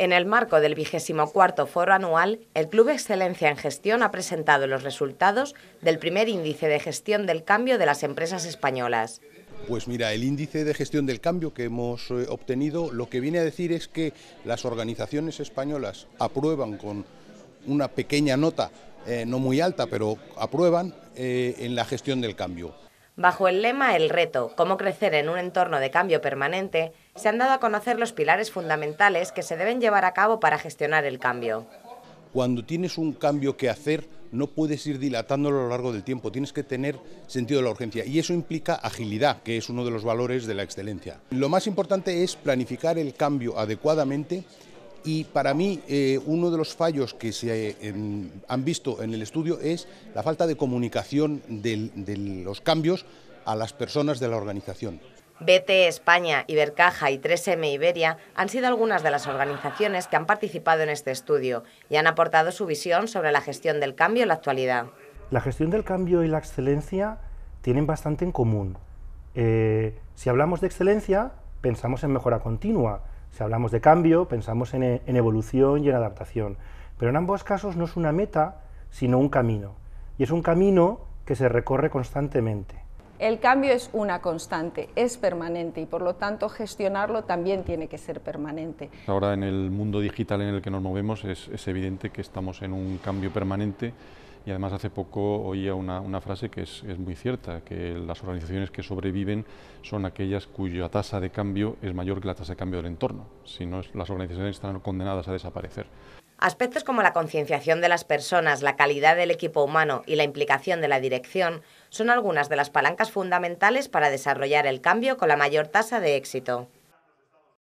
En el marco del vigésimo cuarto foro anual, el Club Excelencia en Gestión ha presentado los resultados del primer índice de gestión del cambio de las empresas españolas. Pues mira, el índice de gestión del cambio que hemos eh, obtenido lo que viene a decir es que las organizaciones españolas aprueban con una pequeña nota, eh, no muy alta, pero aprueban eh, en la gestión del cambio. Bajo el lema El reto, cómo crecer en un entorno de cambio permanente, se han dado a conocer los pilares fundamentales que se deben llevar a cabo para gestionar el cambio. Cuando tienes un cambio que hacer, no puedes ir dilatándolo a lo largo del tiempo, tienes que tener sentido de la urgencia y eso implica agilidad, que es uno de los valores de la excelencia. Lo más importante es planificar el cambio adecuadamente y para mí, eh, uno de los fallos que se eh, han visto en el estudio es la falta de comunicación de los cambios a las personas de la organización. BT España, Ibercaja y 3M Iberia han sido algunas de las organizaciones que han participado en este estudio y han aportado su visión sobre la gestión del cambio en la actualidad. La gestión del cambio y la excelencia tienen bastante en común. Eh, si hablamos de excelencia, pensamos en mejora continua, si hablamos de cambio, pensamos en, evolución y en adaptación, pero en ambos casos no es una meta, sino un camino, y es un camino que se recorre constantemente. El cambio es una constante, es permanente y por lo tanto gestionarlo también tiene que ser permanente. Ahora en el mundo digital en el que nos movemos es evidente que estamos en un cambio permanente y además hace poco oía una, frase que es, es, muy cierta, que las organizaciones que sobreviven son aquellas cuya tasa de cambio es mayor que la tasa de cambio del entorno, si no las organizaciones están condenadas a desaparecer. Aspectos como la concienciación de las personas, la calidad del equipo humano y la implicación de la dirección son algunas de las palancas fundamentales para desarrollar el cambio con la mayor tasa de éxito.